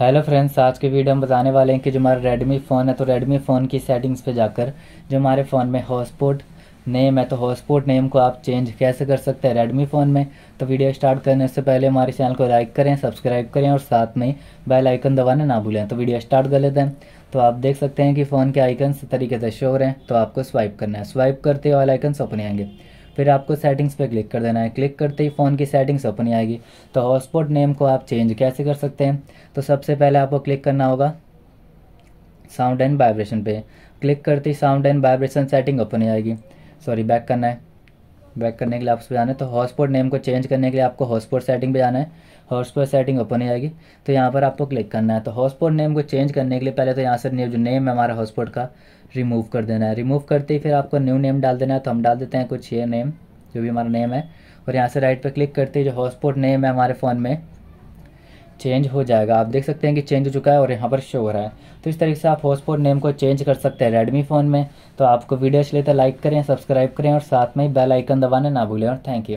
hello friends आज के video हम बताने वाले हैं कि जो हमारा रेडमी फ़ोन है तो रेडमी फ़ोन की सेटिंग्स पे जाकर जो हमारे फ़ोन में हॉटस्पॉट नेम है तो हॉटस्पॉट नेम को आप चेंज कैसे कर सकते हैं रेडमी फ़ोन में तो वीडियो स्टार्ट करने से पहले हमारे चैनल को लाइक करें सब्सक्राइब करें और साथ में बेल आइकन दबाना ना भूलें तो वीडियो स्टार्ट कर लेते हैं तो आप देख सकते हैं कि फ़ोन के आइकन तरीके से शो हो रहे हैं तो आपको स्वाइप करना है स्वाइप करते हुए आइकन सपने आएंगे फिर आपको सेटिंग्स पे क्लिक कर देना है क्लिक करते ही फ़ोन की सेटिंग्स ओपन ही आएगी तो हॉटस्पॉट नेम को आप चेंज कैसे कर सकते हैं तो सबसे पहले आपको क्लिक करना होगा साउंड एंड वाइब्रेशन पे क्लिक करते ही sound and vibration setting open ही आएगी सॉरी बैक करना है बैक करने के लिए आपसे जाना है तो हॉटस्पॉट नेम को चेंज करने के लिए आपको हॉटस्पॉट सेटिंग पे जाना है हॉटस्पॉट सेटिंग ओपन ही जाएगी तो यहाँ पर आपको क्लिक करना है तो हॉटस्पॉट नेम को चेंज करने के लिए पहले तो यहाँ से जो नेम है हमारा हॉटस्पॉट का रिमूव कर देना है रिमूव करते ही फिर आपको न्यू नेम डाल देना है तो हम डाल देते हैं कुछ ये नेम जो भी हमारा नेम है और यहाँ से राइट पर क्लिक करते ही जो हॉटस्पॉट नेम है हमारे फ़ोन में चेंज हो जाएगा आप देख सकते हैं कि चेंज हो चुका है और यहाँ पर शो हो रहा है तो इस तरीके से आप हॉटस्पॉट नेम को चेंज कर सकते हैं रेडमी फ़ोन में तो आपको वीडियो अच्छी लेते तो लाइक करें सब्सक्राइब करें और साथ में ही बेल आइकन दबाने ना भूलें और थैंक यू